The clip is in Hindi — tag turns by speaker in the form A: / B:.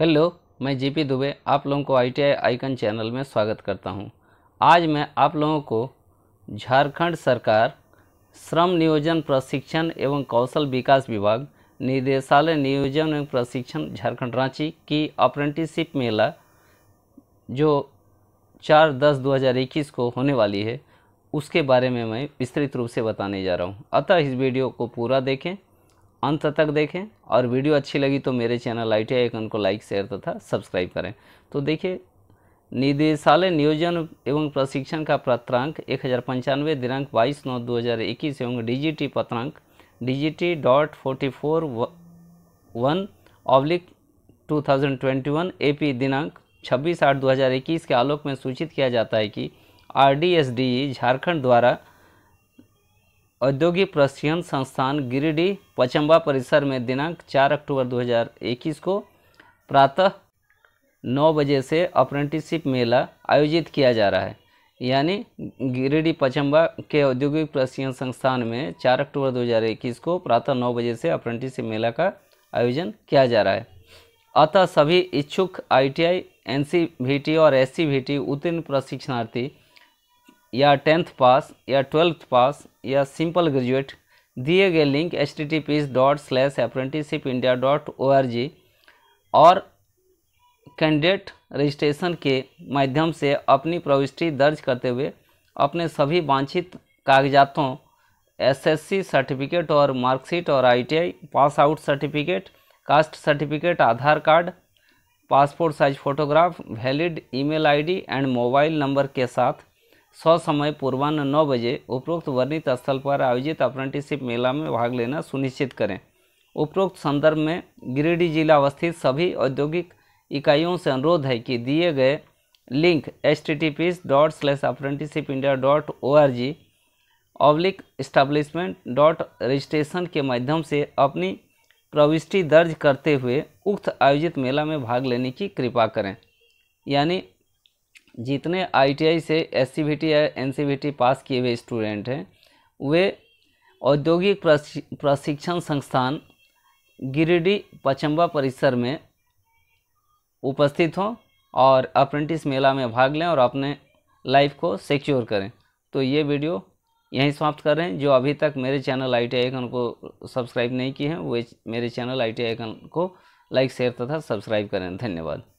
A: हेलो मैं जीपी दुबे आप लोगों को आईटीआई आइकन चैनल में स्वागत करता हूं। आज मैं आप लोगों को झारखंड सरकार श्रम नियोजन प्रशिक्षण एवं कौशल विकास विभाग निदेशालय नियोजन एवं प्रशिक्षण झारखंड रांची की अप्रेंटिसशिप मेला जो चार दस दो हज़ार इक्कीस को होने वाली है उसके बारे में मैं विस्तृत रूप से बताने जा रहा हूँ अतः इस वीडियो को पूरा देखें अंत तक देखें और वीडियो अच्छी लगी तो मेरे चैनल आई टी आई को लाइक शेयर तथा सब्सक्राइब करें तो देखिए निदेशालय नियोजन एवं प्रशिक्षण का पत्रांक एक हज़ार पंचानवे दिनांक बाईस नौ दो हज़ार इक्कीस एवं टी पत्रांक D G T dot forty four one oblique two thousand twenty one A P दिनांक छब्बीस आठ दो हज़ार इक्कीस के आलोक में सूचित किया जाता है कि R D S D Jharkhand द्वारा औद्योगिक प्रशिक्षण संस्थान गिरिडीह पचम्बा परिसर में दिनांक 4 अक्टूबर 2021 को प्रातः 9 बजे से अप्रेंटिसशिप मेला आयोजित किया जा रहा है यानी गिरिडीह पचम्बा के औद्योगिक प्रशिक्षण संस्थान में 4 अक्टूबर 2021 को प्रातः 9 बजे से अप्रेंटिसशिप मेला का आयोजन किया जा रहा है अतः सभी इच्छुक आई टी और एससीवीटी उत्तीर्ण प्रशिक्षणार्थी या टेंथ पास या ट्वेल्थ पास या सिंपल ग्रेजुएट दिए गए link H T T P dot slash apprenticeship India dot O R G और कैंडिडेट रजिस्ट्रेशन के माध्यम से अपनी प्रविष्टि दर्ज करते हुए अपने सभी वांछित कागजातों एसएससी सर्टिफिकेट और मार्कशीट और ITI pass out certificate caste certificate Aadhaar card passport size photograph valid email ID and mobile number के साथ समय पूर्वान्ह नौ बजे उपरोक्त वर्णित स्थल पर आयोजित अप्रेंटिसशिप मेला में भाग लेना सुनिश्चित करें उपरोक्त संदर्भ में गिरिडीह जिला अवस्थित सभी औद्योगिक इकाइयों से अनुरोध है कि दिए गए link H T T P dot slash apprenticeship India dot O R G oblique establishment dot registration के माध्यम से अपनी प्रविष्टि दर्ज करते हुए उक्त आयोजित मेला में भाग लेने की कृपा करें यानी जितने आईटीआई से एस या एनसीबीटी पास किए हुए स्टूडेंट हैं वे औद्योगिक प्रशिक्षण संस्थान गिरिडीह पचम्बा परिसर में उपस्थित हों और अप्रेंटिस मेला में भाग लें और अपने लाइफ को सिक्योर करें तो ये वीडियो यहीं समाप्त कर रहे हैं जो अभी तक मेरे चैनल आई टी आईकन को सब्सक्राइब नहीं किए हैं वे मेरे चैनल आई टी आईकन को लाइक शेयर तथा सब्सक्राइब करें धन्यवाद